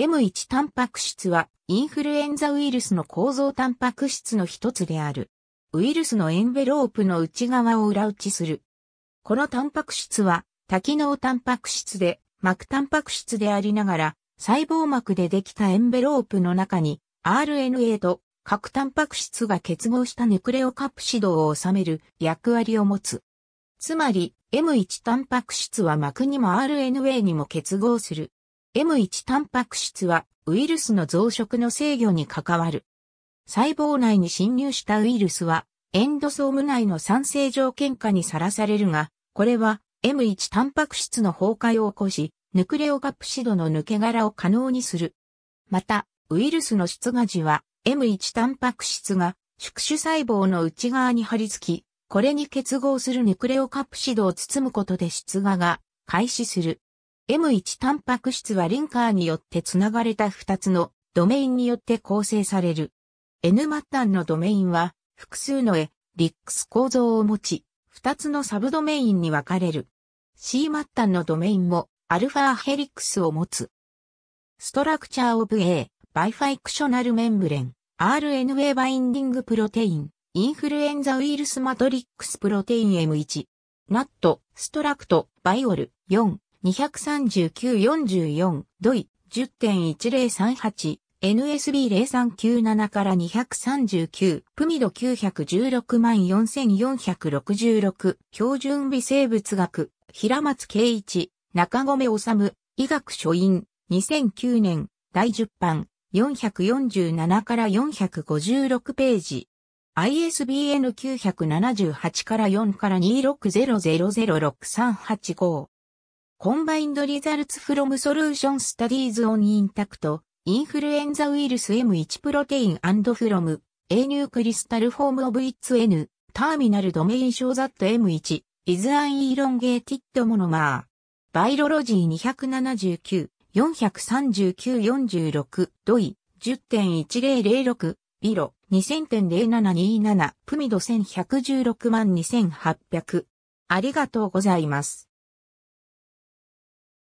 M1 タンパク質はインフルエンザウイルスの構造タンパク質の一つである。ウイルスのエンベロープの内側を裏打ちする。このタンパク質は多機能タンパク質で膜タンパク質でありながら細胞膜でできたエンベロープの中に RNA と核タンパク質が結合したヌクレオカプシドを収める役割を持つ。つまり M1 タンパク質は膜にも RNA にも結合する。M1 タンパク質はウイルスの増殖の制御に関わる。細胞内に侵入したウイルスはエンドソーム内の酸性条件下にさらされるが、これは M1 タンパク質の崩壊を起こし、ヌクレオカプシドの抜け殻を可能にする。また、ウイルスの出芽時は M1 タンパク質が宿主細胞の内側に張り付き、これに結合するヌクレオカプシドを包むことで出芽が開始する。M1 タンパク質はリンカーによって繋がれた2つのドメインによって構成される。N 末端のドメインは複数の A、リックス構造を持ち、2つのサブドメインに分かれる。C 末端のドメインもアルファヘリックスを持つ。ストラクチャーオブ A、バイファイクショナルメンブレン、RNA バインディングプロテイン、インフルエンザウイルスマトリックスプロテイン M1、ナット、ストラクト、バイオル、4、239-44、ドイ、10.1038、NSB0397 から239、プミド9164466、標準微生物学、平松圭一、中込治、医学書院、2009年、第10版、447から456ページ。ISBN 978から4から260006385。Combined Results from Solution Studies on Intact Influenza Virus M1 Protein and from A New Crystal Form of Its N Terminal Domain Show That M1 is an Elongated Monomer. バイロロジー279、439-46、ドイ、10.1006、ビロ、2000.0727、プミド1116万2800。ありがとうございます。